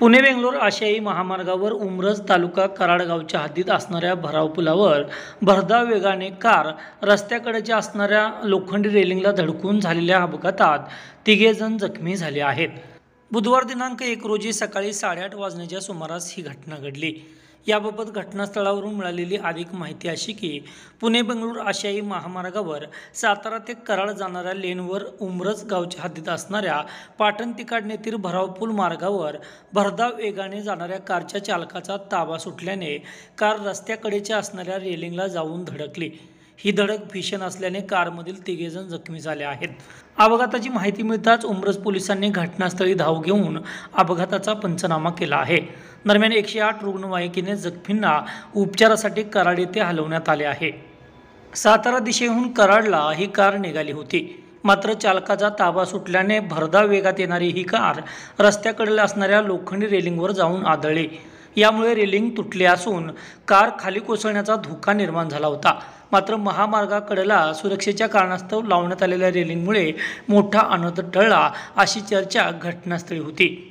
पुणे बेंगलोर आशियाई महामार्गावर उमरज तालुका कराडगावच्या हद्दीत असणाऱ्या भराव पुलावर भरधाव वेगाने कार रस्त्याकडेच्या असणाऱ्या लोखंडी रेलिंगला धडकून झालेल्या अपघातात तिघेजण जखमी झाले आहेत बुधवार दिनांक एक रोजी सकाळी साडेआठ वाजण्याच्या सुमारास ही घटना घडली याबाबत घटनास्थळावरून मिळालेली अधिक माहिती अशी की पुणे बंगळूर आशियाई महामार्गावर सातारा ते कराड जाणाऱ्या लेनवर उमरज गावच्या हद्दीत असणाऱ्या पाटण तिकाड भरावपूल मार्गावर भरधाव वेगाने जाणाऱ्या कारच्या चालकाचा ताबा सुटल्याने कार रस्त्याकडेच्या असणाऱ्या रेलिंगला जाऊन धडकली ही धडक भीषण असल्याने कारमधील तिघेजण जखमी झाले आहेत अपघाताची माहिती मिळताच उमरज पोलिसांनी घटनास्थळी धाव घेऊन अपघाताचा पंचनामा केला आहे दरम्यान एकशे आठ रुग्णवाहिकेने जखमींना उपचारासाठी कराड येथे हलवण्यात आले आहे सातारा दिशेहून कराडला ही कार निघाली होती मात्र चालकाचा ताबा सुटल्याने भरधाव वेगात येणारी ही कार रस्त्याकडील असणाऱ्या लोखंडी रेलिंगवर जाऊन आदळली यामुळे रेलिंग तुटले असून कार खाली कोसळण्याचा धोका निर्माण झाला होता मात्र महामार्गाकडेला सुरक्षेच्या कारणास्तव लावण्यात आलेल्या रेलिंगमुळे मोठा अनर्थ टळला अशी चर्चा घटनास्थळी होती